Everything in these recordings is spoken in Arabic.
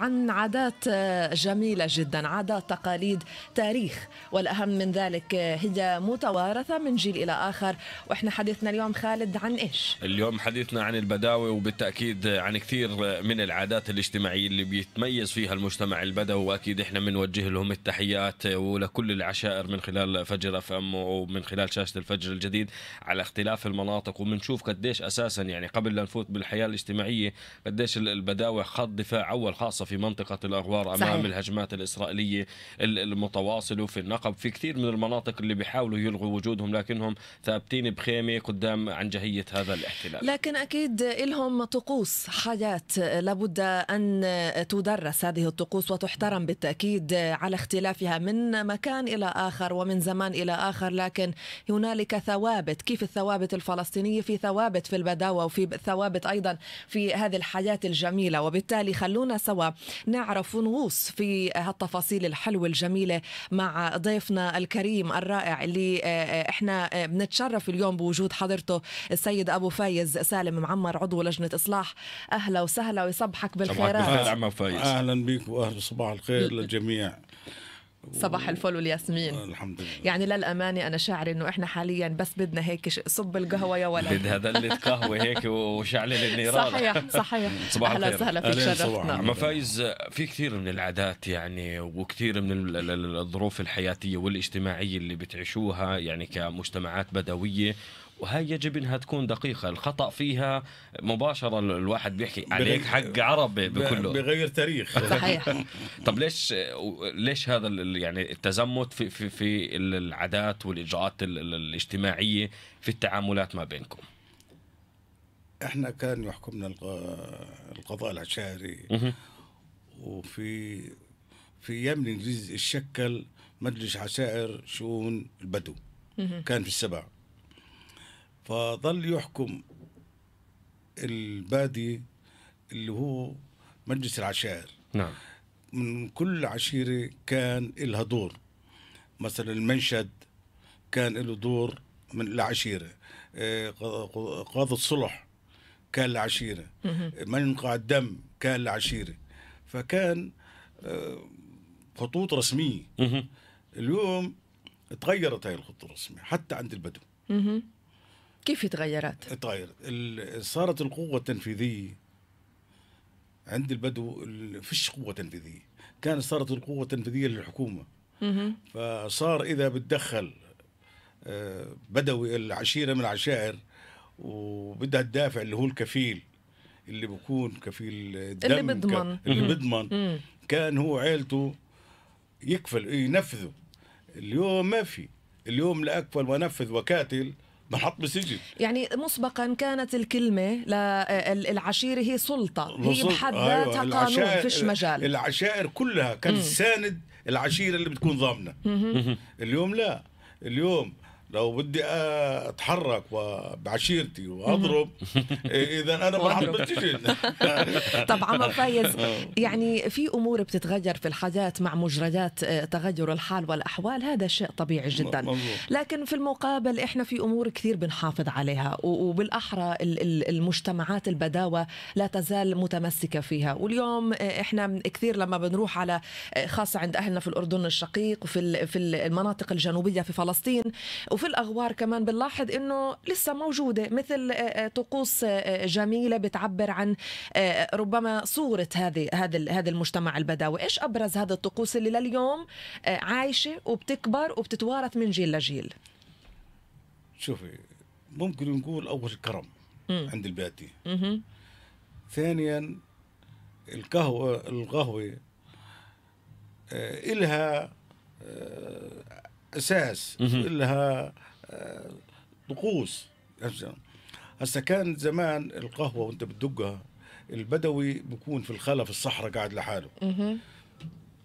عن عادات آه، جميلة جدا عادات تقاليد تاريخ والأهم من ذلك آه، هي متوارثة من جيل إلى آخر وإحنا حديثنا اليوم خالد عن إيش؟ اليوم حديثنا عن البداوة وبالتأكيد عن كثير من العادات الاجتماعية اللي بيتميز فيها المجتمع البدوي وأكيد إحنا بنوجه لهم التحيات آه، ولكل العشائر من خلال فجر أف أم ومن خلال شاشة الفجر الجديد على اختلاف المناطق وبنشوف قديش أساسا يعني قبل لا نفوت بالحياة الاجتماعية قديش البداوة خط دفاع أول خاصة في منطقة الأغوار أمام صحيح. الهجمات الإسرائيلية المتواصلة في النقب في كثير من المناطق اللي بيحاولوا يلغوا وجودهم لكنهم ثابتين بخيمة قدام عنجهية هذا الاحتلال لكن أكيد لهم طقوس حياة لابد أن تدرس هذه الطقوس وتحترم بالتأكيد على اختلافها من مكان إلى آخر ومن زمان إلى آخر لكن هنالك ثوابت كيف الثوابت الفلسطينية في ثوابت في البداوة وفي ثوابت أيضا في هذه الحياة الجميلة وبالتالي خلونا سواب نعرف ونغوص في هالتفاصيل الحلوة الجميلة مع ضيفنا الكريم الرائع اللي آه، آه، احنا آه، بنتشرف اليوم بوجود حضرته السيد أبو فايز سالم معمر عضو لجنة إصلاح أهلا وسهلا ويصبحك بالخيرات أهلا بك وأهلا صباح الخير للجميع صباح الفل والياسمين الحمد لله يعني للامانه انا شاعر انه احنا حاليا بس بدنا هيك صب القهوه يا ولد بدها دله قهوه هيك وشعل النيران صحيح صحيح صباح اهلا وسهلا فيك شرفتنا مفايز في كثير من العادات يعني وكثير من الظروف الحياتيه والاجتماعيه اللي بتعيشوها يعني كمجتمعات بدويه وهي يجب انها تكون دقيقه الخطا فيها مباشره الواحد بيحكي عليك حق عربي بكله بغير تاريخ صحيح طب ليش ليش هذا يعني التزمت في في في العادات والاجراءات الاجتماعيه في التعاملات ما بينكم احنا كان يحكمنا القضاء العشائري وفي في يمن الانجليزي مجلس عشائر شؤون البدو كان في السبع فظل يحكم البادية اللي هو مجلس العشائر نعم من كل عشيرة كان لها دور مثلا المنشد كان له دور من العشيرة آه، قاضي الصلح كان العشيرة منقع الدم كان العشيرة فكان آه، خطوط رسمية اليوم تغيرت هاي الخطوط الرسمية حتى عند البدو كيف تغيرت؟ تغيرت صارت القوة التنفيذية عند البدو فيش قوة تنفيذية كان صارت القوة التنفيذية للحكومة فصار إذا بتدخل آه، بدوي العشيرة من العشائر وبدها الدافع اللي هو الكفيل اللي بكون كفيل الدم اللي بيضمن اللي بيضمن كان هو عيلته يكفل ينفذوا اليوم ما في اليوم لا اكفل وانفذ وكاتل منحط بسجن يعني مسبقا كانت الكلمه للعشيره آه، هي سلطه هي بحد أيوة، ذاتها أيوة. قانون فيش مجال العشائر كلها كان ساند العشيره اللي بتكون ضامنه اليوم لا اليوم لو بدي اتحرك وبعشيرتي واضرب إيه، اذا انا ما راح بالسجن طبعا ما فايز يعني في امور بتتغير في الحياه مع مجريات آه، تغير الحال والاحوال هذا شيء طبيعي جدا لكن في المقابل احنا في امور كثير بنحافظ عليها وبالاحرى المجتمعات البداوه لا تزال متمسكه فيها واليوم آه، احنا كثير لما بنروح على آه، خاصه عند اهلنا في الاردن الشقيق وفي في المناطق الجنوبيه في فلسطين وفي الاغوار كمان بنلاحظ انه لسه موجوده مثل آه، آه، طقوس آه، جميله بتعبر عن ربما صوره هذه هذا هذا المجتمع البدوي ايش ابرز هذا الطقوس اللي لليوم عايشه وبتكبر وبتتوارث من جيل لجيل شوفي ممكن نقول اول الكرم م. عند البياتي ثانيا القهوه القهوه إلها اساس لها آه، طقوس هسه كان زمان القهوه وانت بتدقها البدوي بكون في الخلا في الصحراء قاعد لحاله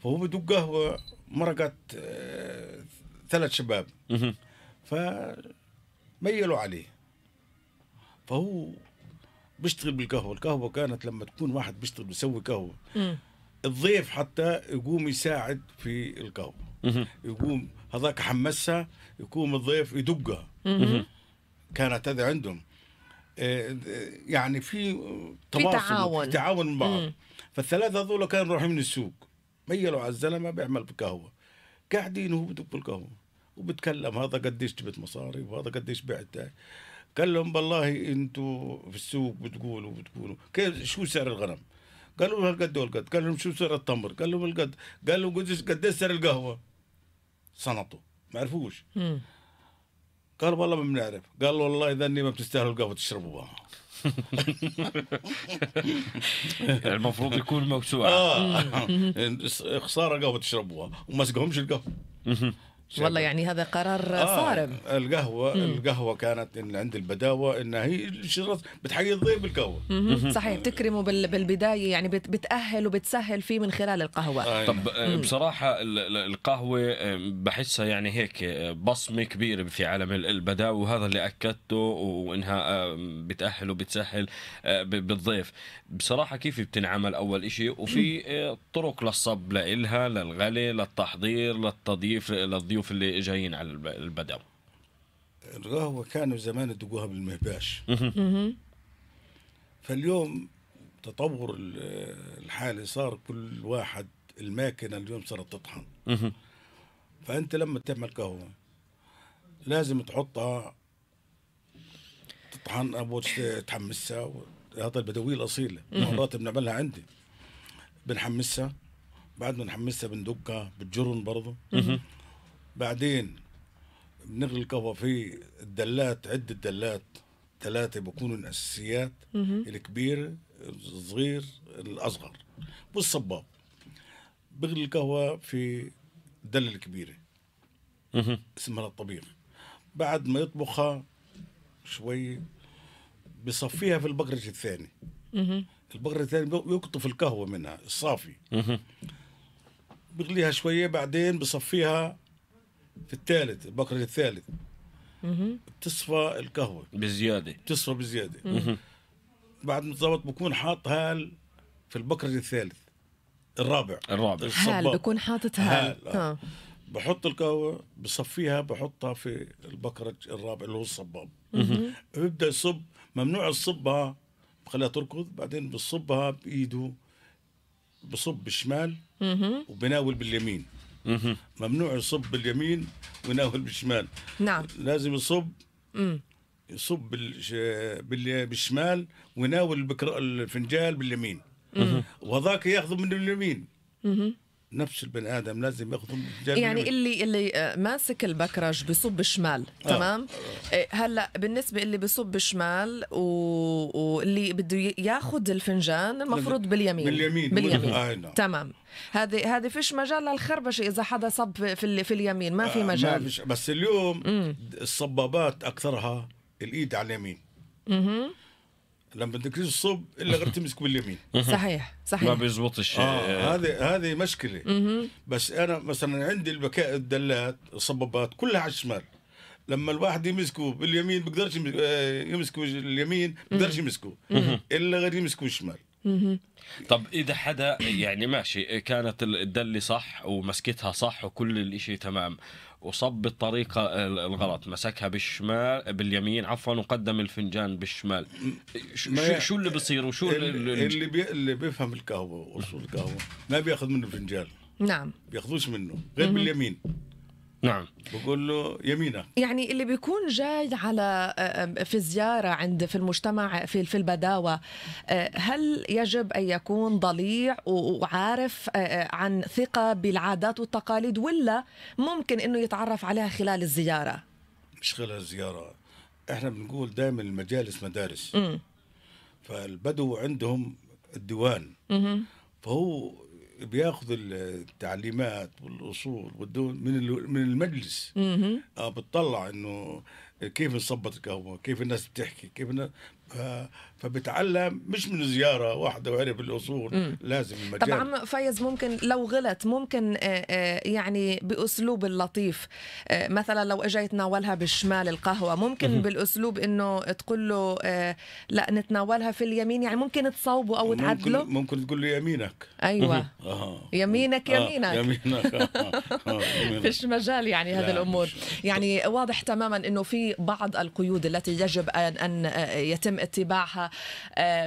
فهو بدق قهوه مرقت آه، ثلاث شباب فميلوا عليه فهو بيشتغل بالقهوه القهوه كانت لما تكون واحد بيشتغل بيسوي قهوه الضيف حتى يقوم يساعد في القهوه يقوم هذاك حمسها يقوم الضيف يدقها كانت هذا عندهم آه، يعني في تواصل في تعاون في تعاون مع بعض فالثلاثه هذول كانوا رايحين من السوق ميلوا على الزلمه بيعمل بالقهوه قاعدين وهو بدق بالقهوه وبتكلم هذا قديش جبت مصاري وهذا قديش بعت قال لهم والله انتوا في السوق بتقولوا بتقولوا كيف شو سعر الغنم؟ قالوا هالقد والقد قال لهم شو سعر التمر؟ قال لهم القد قال لهم قديش سعر القهوه؟ صنطوا ما عرفوش قال والله ما بنعرف قال والله اذا اني ما بتستاهلوا القهوه تشربوها المفروض يكون موسوعه آه. خساره قهوه تشربوها وما سقهمش القهوه والله يعني هذا قرار آه صارم القهوه مم. القهوه كانت إن عند البداوه انها هي الشرط بتحيي الضيف بالقهوه صحيح بتكرمه بالبدايه يعني بتاهل وبتسهل فيه من خلال القهوه آه نعم. طب آه، مم. بصراحه القهوه آه، بحسها يعني هيك آه، بصمه كبيره في عالم البداوه وهذا اللي اكدته وانها بتاهل وبتسهل بالضيف بصراحه كيف بتنعمل اول إشي وفي آه، طرق للصب لإلها للغلي للتحضير للتضييف للضيوف اللي جايين على البدر القهوة كانوا زمان يدقوها بالمهباش فاليوم تطور الحالي صار كل واحد الماكنه اليوم صارت تطحن فأنت لما تعمل قهوة لازم تحطها تطحن أول تحمسها هذا البدويه الاصيله المهارات بنعملها عندي بنحمسها بعد ما نحمسها بندقها بالجرن برضه بعدين بنغلي القهوه في الدلات عده دلات ثلاثه بكونوا الاساسيات الكبير الصغير الاصغر والصباب بغلي القهوه في الدله الكبيره اسمها الطبيخ بعد ما يطبخها شوي بيصفيها في البقرج الثاني البقرج الثاني بيقطف القهوه منها الصافي بيغليها شويه بعدين بيصفيها في الثالث البقرج الثالث بتصفى القهوه بزياده بتصفى بزياده بعد ما تظبط بكون حاط هال في البقرج الثالث الرابع الرابع هال بكون حاطط هال, هال. آه. آه. بحط القهوه بصفيها بحطها في البكرج الرابع اللي هو الصباب ببدا يصب ممنوع تصبها بخليها تركض بعدين بصبها بايده بصب بالشمال وبناول باليمين ممنوع يصب باليمين ويناول بالشمال نعم لازم يصب يصب بالشمال ويناول الفنجال باليمين وهذاك ياخذه من اليمين نفس البني ادم لازم ياخذ يعني اللي اللي آه، ماسك البكرج بصب شمال آه. تمام آه. إيه، هلا بالنسبه اللي بصب شمال و... واللي بده ياخذ الفنجان المفروض باليمين باليمين باليمين آه. نعم. تمام هذه هذه فيش مجال للخربشه اذا حدا صب في ال... في اليمين ما في مجال آه ما فيش بس اليوم مم. الصبابات اكثرها الايد على اليمين مم. لما بدك تصب الا غير تمسك باليمين صحيح صحيح ما بيزبطش آه هذه هذه مشكله بس انا مثلا عندي البكاء الدلات الصبابات كلها على الشمال لما الواحد يمسكه باليمين بيقدرش آه، يمسكه اليمين بيقدرش يمسكه الا غير يمسكه الشمال طب اذا حدا يعني ماشي كانت الدله صح ومسكتها صح وكل الاشي تمام وصب بالطريقه الغلط مسكها بالشمال باليمين عفوا وقدم الفنجان بالشمال شو, اللي بصير وشو اللي اللي, بي اللي بيفهم القهوه وصول القهوه ما بياخذ منه فنجان نعم بياخذوش منه غير باليمين نعم بقول له يمينه يعني اللي بيكون جاي على آه، في زيارة عند في المجتمع في في البداوة آه، هل يجب أن يكون ضليع وعارف آه، عن ثقة بالعادات والتقاليد ولا ممكن أنه يتعرف عليها خلال الزيارة؟ مش خلال الزيارة احنا بنقول دائما المجالس مدارس م. فالبدو عندهم الديوان فهو بياخذ التعليمات والاصول والدول من من المجلس اها بتطلع انه كيف انصبت القهوه كيف الناس بتحكي كيف الناس فبتعلم مش من زياره واحده وعرف الاصول مم. لازم المجال طبعا فايز ممكن لو غلط ممكن آه، آه، يعني باسلوب اللطيف آه، مثلا لو اجى يتناولها بالشمال القهوه ممكن مم. بالاسلوب انه تقول له لا نتناولها في اليمين يعني ممكن تصوبه او تعدله ممكن, ممكن تقول له يمينك ايوه آه. يمينك يمينك آه. يمينك آه. آه. فيش مجال يعني هذه الامور مش. يعني واضح تماما انه في بعض القيود التي يجب ان ان يتم اتباعها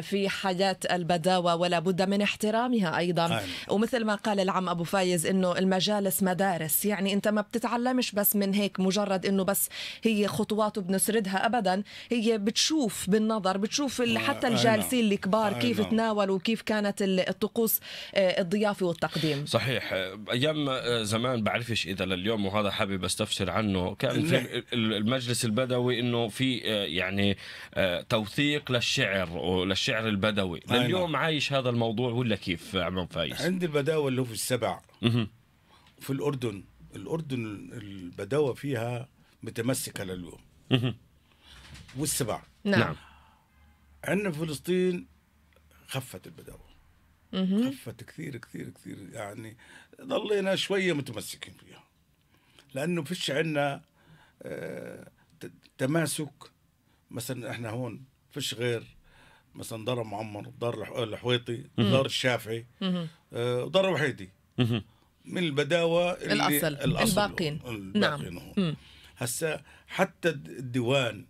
في حياة البداوة ولا بد من احترامها أيضا آه. ومثل ما قال العم أبو فايز أنه المجالس مدارس يعني أنت ما بتتعلمش بس من هيك مجرد أنه بس هي خطوات بنسردها أبدا هي بتشوف بالنظر بتشوف آه. حتى الجالسين الكبار آه. كيف تناولوا وكيف كانت الطقوس آه، الضيافة والتقديم صحيح أيام آه، زمان بعرفش إذا لليوم وهذا حابب أستفسر عنه كان في المجلس البدوي أنه في آه، يعني توثيق للشعر للشعر وللشعر البدوي لليوم نعم. عايش هذا الموضوع ولا كيف عمام فايز عند البداوه اللي هو في السبع في الاردن الاردن البداوه فيها متمسكه لليوم والسبع نعم, نعم. عندنا في فلسطين خفت البداوه خفت كثير كثير كثير يعني ضلينا شويه متمسكين فيها لانه فيش عندنا آه، تماسك مثلا احنا هون فيش غير مثلا دار معمر دار الحويطي دار الشافعي آه، دار وحيدي من البداوه اللي الاصل, الباقين نعم. الباقين نعم هسا حتى الديوان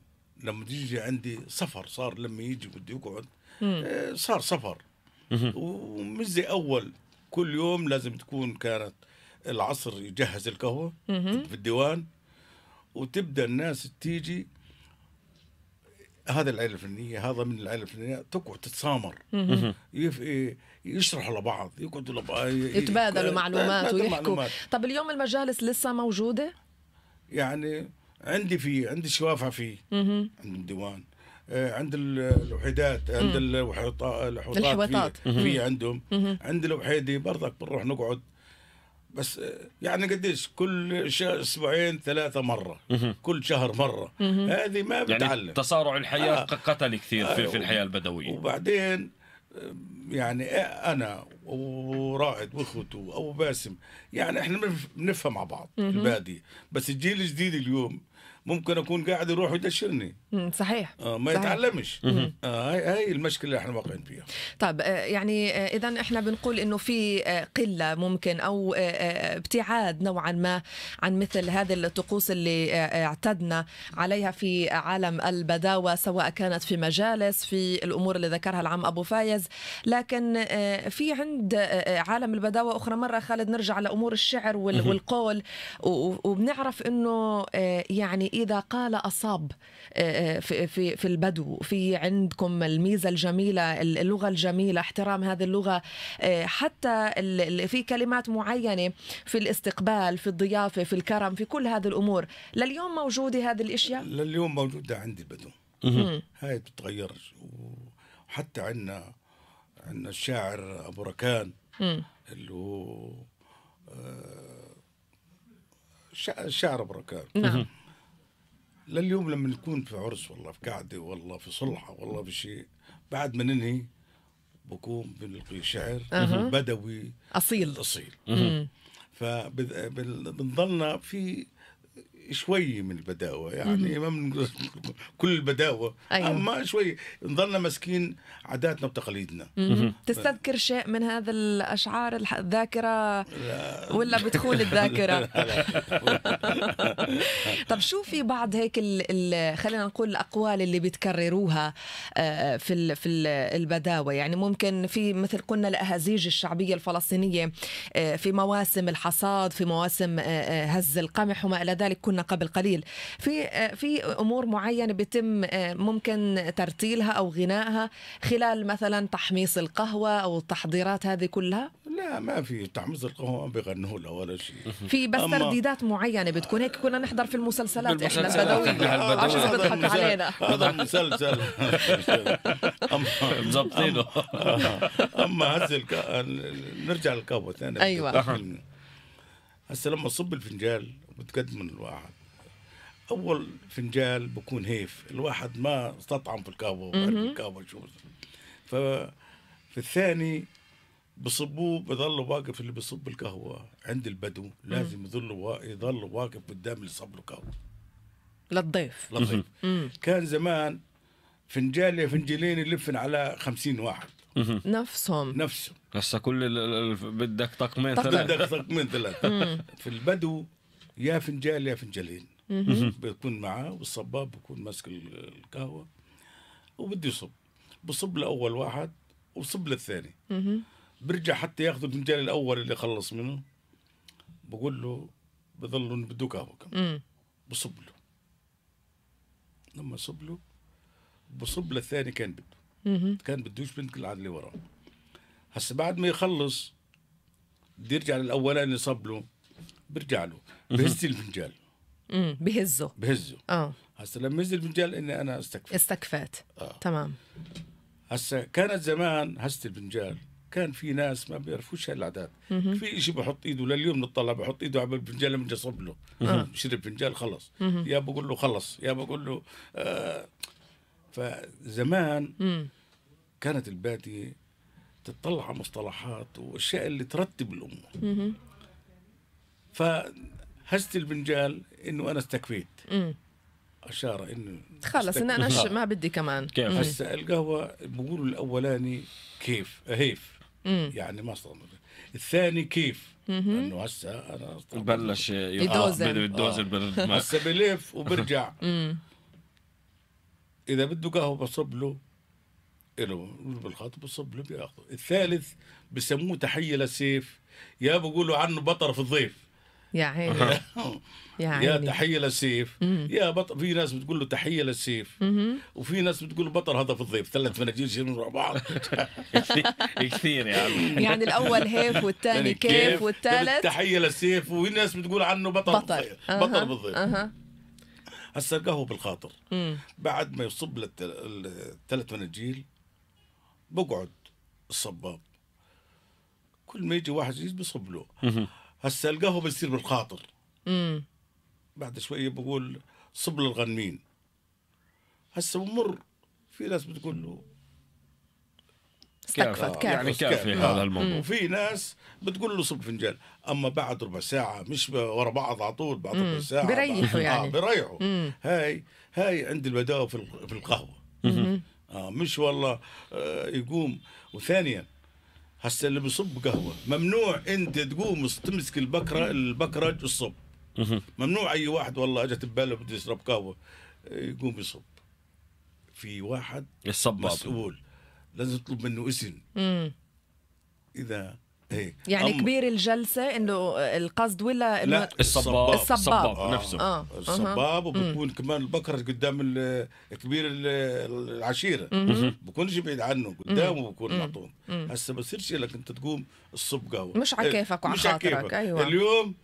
لما تيجي عندي سفر صار لما يجي بده يقعد آه، صار سفر ومش زي اول كل يوم لازم تكون كانت العصر يجهز القهوه في الديوان وتبدا الناس تيجي هذا العيله الفنيه هذا من العيله الفنيه تقعد تتسامر يشرحوا لبعض يقعدوا لبعض يتبادلوا معلومات ويحكوا معلومات. طب اليوم المجالس لسه موجوده؟ يعني عندي في عندي شوافع فيه عند الديوان آه، عند الوحيدات عند الوحيطات الحوطات في عندهم عند الوحيدي برضك بنروح نقعد بس آه، يعني قديش كل اسبوعين ثلاثه مره كل شهر مره هذه ما يعني بتعلم يعني تصارع الحياه آه. قتل كثير آه. في الحياه البدويه وبعدين آه، يعني آه، انا ورائد واخوته وابو باسم يعني احنا بنفهم مع بعض الباديه بس الجيل الجديد اليوم ممكن اكون قاعد يروح ويدشرني صحيح آه ما صحيح. يتعلمش آه، هاي آه هاي المشكله اللي احنا واقعين فيها طيب آه، يعني آه، اذا احنا بنقول انه في قله ممكن او ابتعاد نوعا ما عن مثل هذه الطقوس اللي اعتدنا عليها في عالم البداوه سواء كانت في مجالس في الامور اللي ذكرها العم ابو فايز لكن في عند عالم البداوه اخرى مره خالد نرجع لامور الشعر والقول وبنعرف انه يعني إذا قال أصاب آه، آه، في, في, في البدو في عندكم الميزة الجميلة اللغة الجميلة احترام هذه اللغة آه، حتى في كلمات معينة في الاستقبال في الضيافة في الكرم في كل هذه الأمور لليوم موجودة هذه الأشياء؟ لليوم موجودة عند البدو هاي بتتغير وحتى عندنا عندنا الشاعر أبو ركان اللي هو شعر بركان نعم لليوم لما نكون في عرس والله في قعده والله في صلحه والله في شيء بعد ما ننهي بقوم بنلقي شعر بدوي اصيل اصيل أمم. فبنضلنا في شوي من البداوه يعني ما من كل البداوه أيوة. اما شوي نظلنا ماسكين عاداتنا وتقاليدنا تستذكر شيء من هذا الاشعار الذاكره لا. ولا بتخون الذاكره لا لا طب شو في بعض هيك خلينا نقول الاقوال اللي بتكرروها آه، في في البداوه يعني ممكن في مثل قلنا الاهازيج الشعبيه الفلسطينيه آه، في مواسم الحصاد في مواسم آه، هز القمح وما الى ذلك كنا كنا قبل قليل في في امور معينه بيتم ممكن ترتيلها او غنائها خلال مثلا تحميص القهوه او التحضيرات هذه كلها لا ما في تحميص القهوه ما بيغنوا لها ولا شيء في بس ترديدات معينه بتكون هيك كنا نحضر في المسلسلات احنا البدوي عشان بيضحك علينا هذا مسلسل مظبطينه اما هسه نرجع للقهوه ثاني ايوه هسه لما تصب الفنجان بتقدم الواحد اول فنجال بكون هيف الواحد ما استطعم في القهوه القهوه شو ف في الثاني بصبوه بضل واقف اللي بصب القهوه عند البدو لازم يظل وا... يظل واقف قدام اللي صب له قهوه للضيف للضيف كان زمان فنجال يا فنجلين يلفن على خمسين واحد نفسهم نفسهم هسه كل بدك طقمين ثلاثة بدك طقمين ثلاثة في البدو يا فنجان يا فنجانين بيكون معاه والصباب بيكون ماسك القهوه وبده يصب بصب لاول واحد وبصب للثاني برجع حتى ياخذ الفنجان الاول اللي خلص منه بقول له بضل بده قهوه كمان بصب له لما صب له بصب للثاني كان بده كان بدوش بنت العاد اللي وراه هسه بعد ما يخلص بده يرجع للاولاني صب له برجع له بهز الفنجال امم بهزه بهزه اه هسا لما يهز الفنجال اني انا استكفيت استكفيت آه. تمام هسا كانت زمان هزت الفنجال كان في ناس ما بيعرفوش هالعادات في شيء بحط ايده لليوم نطلع بحط ايده على الفنجان لما اصب له آه، شرب فنجال خلص يا بقول له خلص يا بقول له آه فزمان كانت الباديه تطلع على مصطلحات واشياء اللي ترتب الامور فهزت البنجال انه انا استكفيت اشار انه خلص ان انا ما بدي كمان كيف هسه القهوه بقولوا الاولاني كيف هيف يعني ما صار الثاني كيف انه هسه انا بلش يدوز آه، يدوزن آه. هسه بلف وبرجع اذا بده قهوه بصب له له بالخط بصب له بياخذه الثالث بسموه تحيه لسيف يا بقولوا عنه بطر في الضيف يا عيني يا عيني يا تحيه للسيف يا بطل في ناس بتقول له تحيه للسيف وفي ناس بتقول بطل هذا في الضيف ثلاث مناجيل يصيروا مع بعض كثير يا عمي يعني الاول هيف والثاني يعني كيف والثالث طيب، تحيه للسيف وفي ناس بتقول عنه بطل بطل بطل بالضيف هسا القهوه بالخاطر بعد ما يصب الثلاث مناجيل بقعد الصباب كل ما يجي واحد جديد بيصب له هسه القهوه بتصير بالخاطر امم بعد شويه بقول صب للغنمين هسه بمر في ناس بتقول له استكفت كافي يعني كافي آه. هذا الموضوع وفي ناس بتقول له صب فنجان اما بعد ربع ساعه مش ورا بعض على طول بعد ربع ساعه بيريحوا آه، يعني آه بيريحوا هاي هاي عند البداوه في القهوه آه مش والله آه يقوم وثانيا هسه اللي بصب قهوه ممنوع انت تقوم تمسك البكره البكرج الصب ممنوع اي واحد والله اجت بباله بده يشرب قهوه يقوم يصب في واحد الصباب مسؤول لازم تطلب منه اسم اذا هيك إيه. يعني أم... كبير الجلسه انه القصد ولا إنه لا الصباب الصباب, الصباب آه. نفسه آه. آه. الصباب مم. كمان البكر قدام كبير العشيره شيء بعيد عنه قدامه بكون معطوم هسه بصيرش لك انت تقوم الصب قهوه مش على إيه، كيفك وعلى خاطرك ايوه اليوم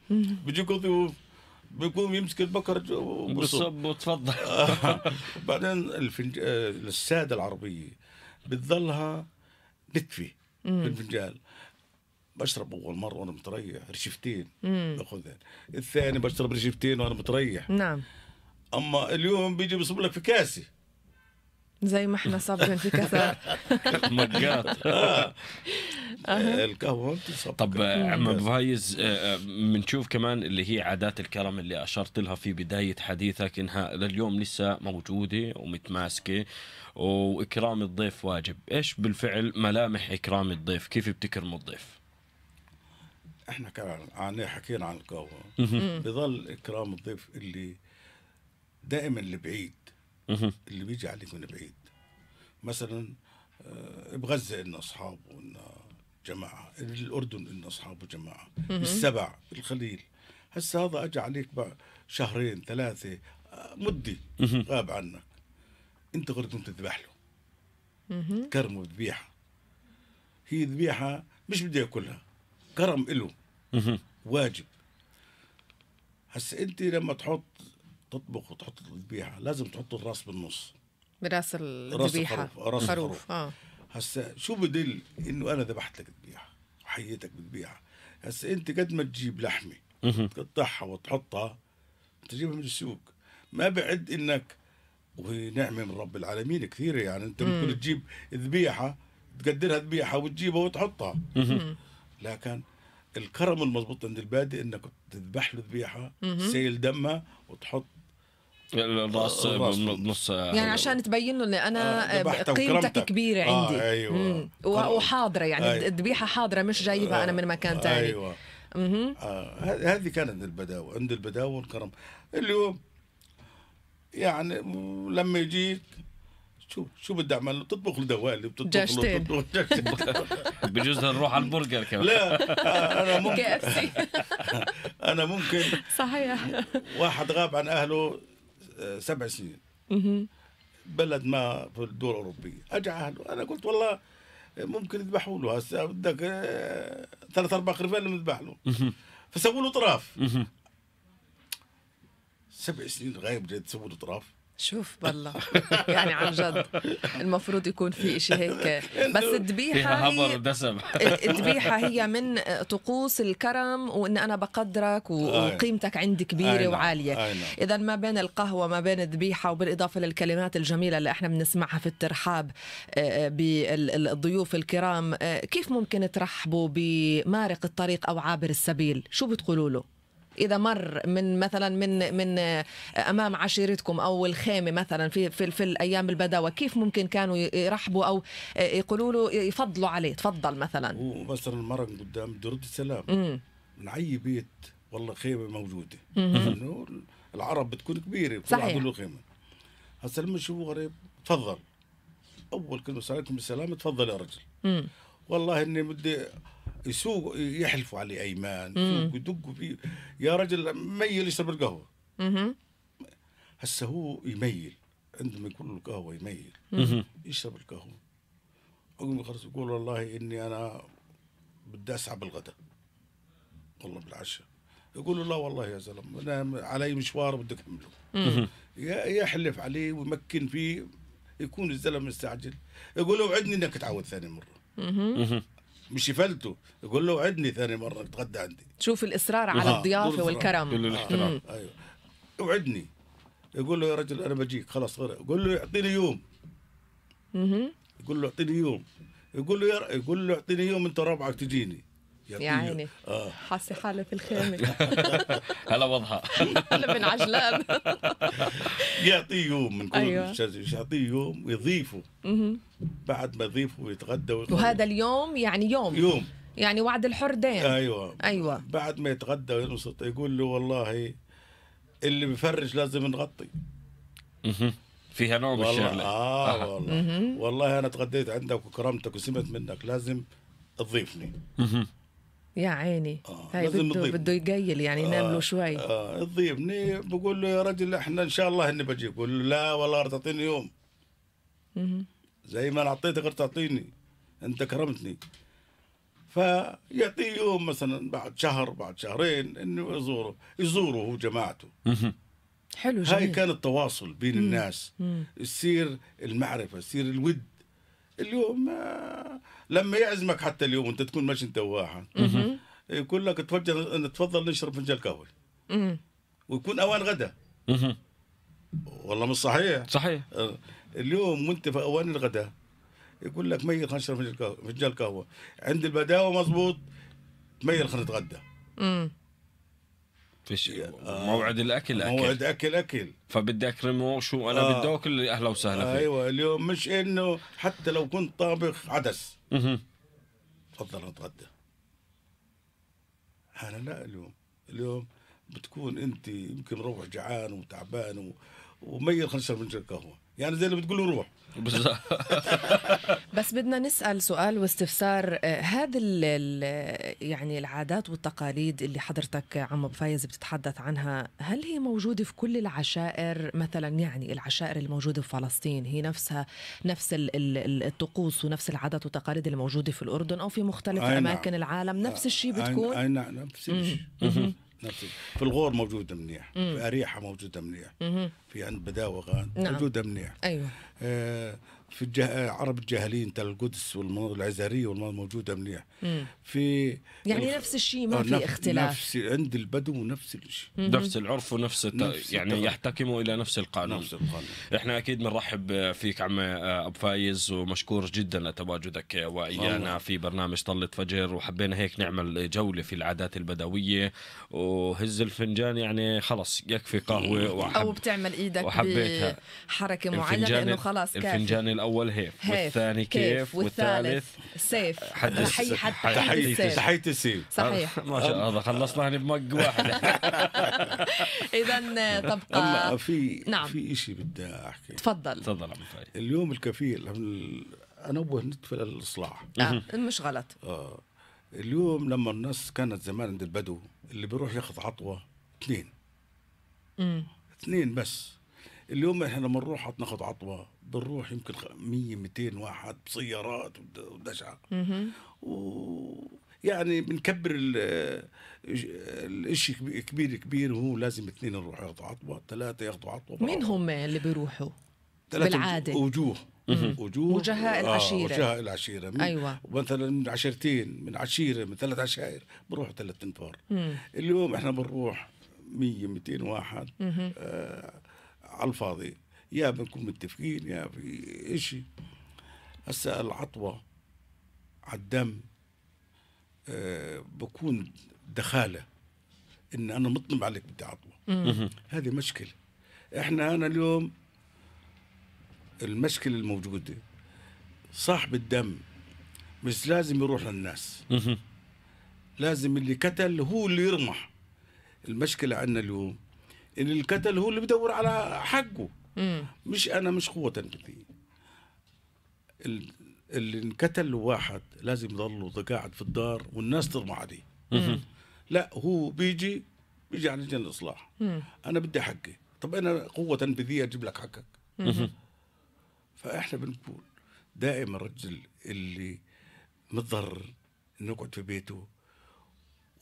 بيجيكوا ضيوف بيقوم يمسك البكر وبصب وتفضل بعدين الفنج... آه، الساده العربيه بتظلها نتفي بالفنجان بشرب اول مره وانا متريح رشفتين باخذها الثاني بشرب رشفتين وانا متريح نعم اما اليوم بيجي بيصب لك في كاسه زي ما احنا صابين في كاسه مقاط القهوه بتصب طب آه، عم فايز بنشوف آه، آه، كمان اللي هي عادات الكرم اللي اشرت لها في بدايه حديثك انها لليوم لسه موجوده ومتماسكه واكرام الضيف واجب ايش بالفعل ملامح اكرام الضيف كيف بتكرم الضيف احنا كان عن حكينا عن القهوه بظل اكرام الضيف اللي دائما اللي بعيد اللي بيجي عليك من بعيد مثلا آه، بغزه إلنا اصحاب وإلنا جماعه الاردن إلنا اصحاب جماعه السبع الخليل هسه هذا اجى عليك بقى شهرين ثلاثه آه، مدي غاب عنك انت غير انت تذبح له كرمه ذبيحه هي ذبيحه مش بدي اكلها كرم إله واجب هسه انت لما تحط تطبخ وتحط الذبيحه لازم تحط الراس بالنص براس الذبيحه آه، راس الخروف اه هسه شو بدل انه انا ذبحت لك ذبيحه وحييتك بذبيحه هسه انت قد ما تجيب لحمه تقطعها وتحطها تجيبها من السوق ما بعد انك وهي نعمه من رب العالمين كثيره يعني انت ممكن تجيب ذبيحه تقدرها ذبيحه وتجيبها وتحطها لكن الكرم المضبوط عند البادئ انك تذبح له ذبيحه سيل دمها وتحط الراس آه، بنص يعني عشان تبين له ان انا آه قيمتك كبيره آه، عندي آه ايوه وحاضره يعني أيوة. الذبيحه أيوة. حاضره مش جايبها آه انا من مكان ثاني ايوه آه هذه كانت البداوه عند البداوه والكرم اليوم يعني لما يجيك شو شو بدي اعمل له تطبخ له دوالي بتطبخ له بتطبخ بجوز نروح على البرجر كمان لا انا ممكن انا ممكن صحيح واحد غاب عن اهله آه، سبع سنين بلد ما في الدول الاوروبيه اجى اهله انا قلت والله ممكن يذبحوا له هسه بدك آه، ثلاث اربع خرفان بنذبح له فسووا له طراف سبع سنين غايب جاي تسووا له طراف شوف بالله يعني عن جد المفروض يكون في إشي هيك بس الذبيحة هي الذبيحة هي من طقوس الكرم وإن أنا بقدرك آه. وقيمتك عندي كبيرة نعم، وعالية نعم. إذا ما بين القهوة ما بين الذبيحة وبالإضافة للكلمات الجميلة اللي إحنا بنسمعها في الترحاب آه، آه، بالضيوف الكرام كيف ممكن ترحبوا بمارق الطريق أو عابر السبيل شو بتقولوا له؟ اذا مر من مثلا من من آه، امام عشيرتكم او الخامه مثلا في في, في الايام البداوه كيف ممكن كانوا يرحبوا او آه، يقولوا له يفضلوا عليه تفضل مثلا ومثلا مره قدام درد السلام من اي بيت والله خيمه موجوده انه العرب بتكون كبيره صحيح له خيمه هسه لما شو غريب تفضل اول كلمه سالتهم السلام تفضل يا رجل والله اني بدي يسوق يحلفوا عليه ايمان يسوق يدقوا فيه يا رجل ميل يشرب القهوه هسه هو يميل عندما يكون له يميل يشرب القهوه اقوم خلاص يقول والله اني انا بدي اسعى بالغداء والله بالعشاء يقول لا والله يا زلمه انا علي مشوار بدي اكمله يحلف عليه ويمكن فيه يكون الزلمه مستعجل يقول اوعدني انك تعود ثاني مره مش يفلتوا يقول له عدني ثاني مره تتغدى عندي شوف الاصرار على نعم. الضيافه والكرم كل الاحترام ايوه وعدني يقول له يا رجل انا بجيك خلاص غير يقول له اعطيني يوم يقول له اعطيني يوم يقول له يقول له اعطيني يوم انت ربعك تجيني يا عيني آه. حاسه حالي في الخيمه هلا واضحه هلا من عجلان يعطيه يوم من كل أيوة. يعطيه يوم يضيفه بعد ما يضيفه يتغدى وهذا اليوم يعني يوم يوم يعني وعد الحردين ايوه ايوه بعد ما يتغدى وينبسط يقول له والله اللي بفرش لازم نغطي فيها نوع من الشغله اه, آه. والله والله انا تغديت عندك وكرمتك وسمعت منك لازم تضيفني يا عيني آه. هاي بده بده يقيل يعني ينام آه. له شوي اه تضيبني بقول له يا رجل احنا ان شاء الله اني بجي بقول له لا والله تعطيني يوم زي ما انا اعطيتك تعطيني انت كرمتني فيعطيه يوم مثلا بعد شهر بعد شهرين انه يزوره يزوره هو جماعته حلو جميل. هاي كان التواصل بين الناس مم. يصير المعرفه يصير الود اليوم آه، لما يعزمك حتى اليوم انت تكون ماشي انت واحد يقول لك تفضل تفضل نشرب فنجان قهوه ويكون اوان غدا والله مش صحيح صحيح أه، اليوم وانت في اوان الغداء يقول لك ميل خلينا نشرب فنجان قهوه عند البداوه مضبوط ميل خلينا نتغدى فيش موعد الاكل اكل موعد اكل اكل فبدي اكرمه شو انا آه بدي اكل اهلا وسهلا آه ايوه اليوم مش انه حتى لو كنت طابخ عدس اها تفضل اتغدى انا لا اليوم اليوم بتكون انت يمكن روح جعان وتعبان وميل خمسة نشرب قهوه يعني زي اللي بتقول روح بس بدنا نسأل سؤال واستفسار آه، هذا يعني العادات والتقاليد اللي حضرتك عم فايز بتتحدث عنها هل هي موجودة في كل العشائر مثلا يعني العشائر الموجودة في فلسطين هي نفسها نفس الطقوس ونفس العادات والتقاليد الموجودة في الأردن أو في مختلف نعم. أماكن العالم نفس الشيء بتكون أي نعم نفس الشيء نفسي في الغور موجوده منيح في اريحه موجوده منيح في عند بداوغان نعم. موجوده منيح ايوه آه في الجه... عرب الجاهلين تاع القدس والعزارية والمناطق موجودة منيح في يعني الف... نفس الشيء ما آه، في اختلاف نفس عند البدو نفس الشيء نفس العرف ونفس الت... نفس يعني التغير. يحتكموا إلى نفس القانون نفس القانون احنا أكيد بنرحب فيك عم آه، أبو فايز ومشكور جدا لتواجدك وإيانا في برنامج طلة فجر وحبينا هيك نعمل جولة في العادات البدوية وهز الفنجان يعني خلص يكفي قهوة وحب... أو بتعمل إيدك وحبيتها. بحركة معينة إنه خلاص كافي الفنجان الاول هيف, هيف والثاني كيف والثالث سيف حدث تحيه السيف صحيح ما شاء الله خلصنا بمق واحده اذا تبقى في نعم في شيء بدي احكي تفضل تفضل طيب. اليوم الكفيل انوه نتفل الاصلاح آه. مش غلط آه. اليوم لما الناس كانت زمان عند البدو اللي بيروح ياخذ عطوه اثنين اثنين بس اليوم احنا لما نروح ناخذ عطوه بنروح يمكن 100 200 واحد بسيارات ودشعه ويعني بنكبر الشيء كبير كبير وهو لازم اثنين يروحوا ياخذوا عطوه ثلاثه ياخذوا عطوه مين هم اللي بيروحوا؟ بالعاده وجوه وجوه وجهاء آه، العشيره آه وجهاء العشيره من ايوه مثلا من عشرتين من عشيره من ثلاث عشائر بروحوا ثلاث انفار اليوم احنا بنروح 100 200 واحد آه على الفاضي يا بنكون متفقين يا في شيء هسه العطوه على الدم آه، بكون دخاله ان انا مطلب عليك بدي عطوه هذه مشكله احنا انا اليوم المشكله الموجوده صاحب الدم مش لازم يروح للناس لازم اللي قتل هو اللي يرمح المشكله عندنا اليوم ان القتل هو اللي بدور على حقه مش انا مش قوه تنفيذيه اللي انقتل واحد لازم يضل قاعد في الدار والناس ترمى عليه لا هو بيجي بيجي على لجنه الاصلاح انا بدي حقي طب انا قوه تنفيذيه اجيب لك حقك فاحنا بنقول دائما الرجل اللي متضرر انه يقعد في بيته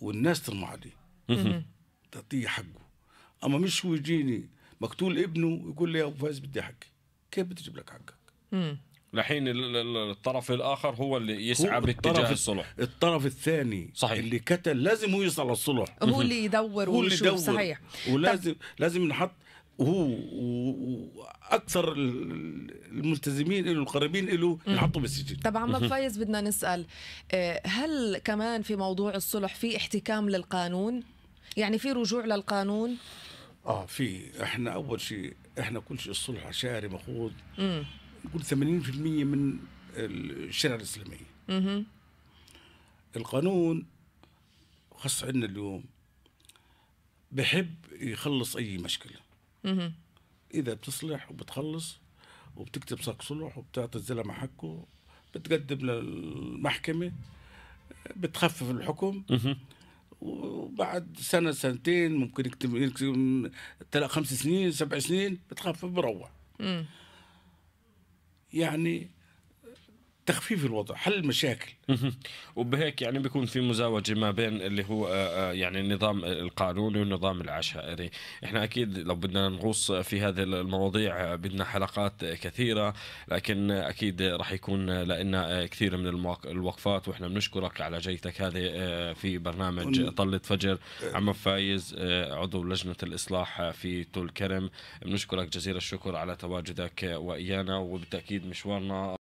والناس ترمى عليه تعطيه حقه اما مش هو يجيني مقتول ابنه يقول لي يا ابو فايز بدي حقي كيف بتجيب لك حقك؟ لحين الطرف الاخر هو اللي يسعى باتجاه الصلح الطرف الثاني صحيح اللي كتل لازم هو يوصل للصلح هو اللي يدور هو اللي يدور صحيح ولازم طب. لازم نحط هو واكثر الملتزمين له القريبين له ينحطوا بالسجن طبعا عم فايز بدنا نسال آه، هل كمان في موضوع الصلح في احتكام للقانون يعني في رجوع للقانون اه في احنا اول شيء احنا كل شيء الصلح شاري مخوض نقول 80% من الشريعه الاسلاميه مم. القانون خاص عندنا اليوم بحب يخلص اي مشكله مم. اذا بتصلح وبتخلص وبتكتب صك صلح وبتعطي الزلمه حقه بتقدم للمحكمه بتخفف الحكم مم. وبعد سنه سنتين ممكن يكتب خمس سنين سبع سنين بتخفف بروح يعني تخفيف الوضع حل المشاكل وبهيك يعني بيكون في مزاوجه ما بين اللي هو آه، آه، يعني النظام القانوني والنظام العشائري احنا اكيد لو بدنا نغوص في هذه المواضيع آه، بدنا حلقات كثيره لكن اكيد راح يكون لنا كثير من الوقفات واحنا بنشكرك على جيتك هذه في برنامج طلة فجر عم فايز عضو لجنه الاصلاح في تول كرم بنشكرك جزيل الشكر على تواجدك وايانا وبالتاكيد مشوارنا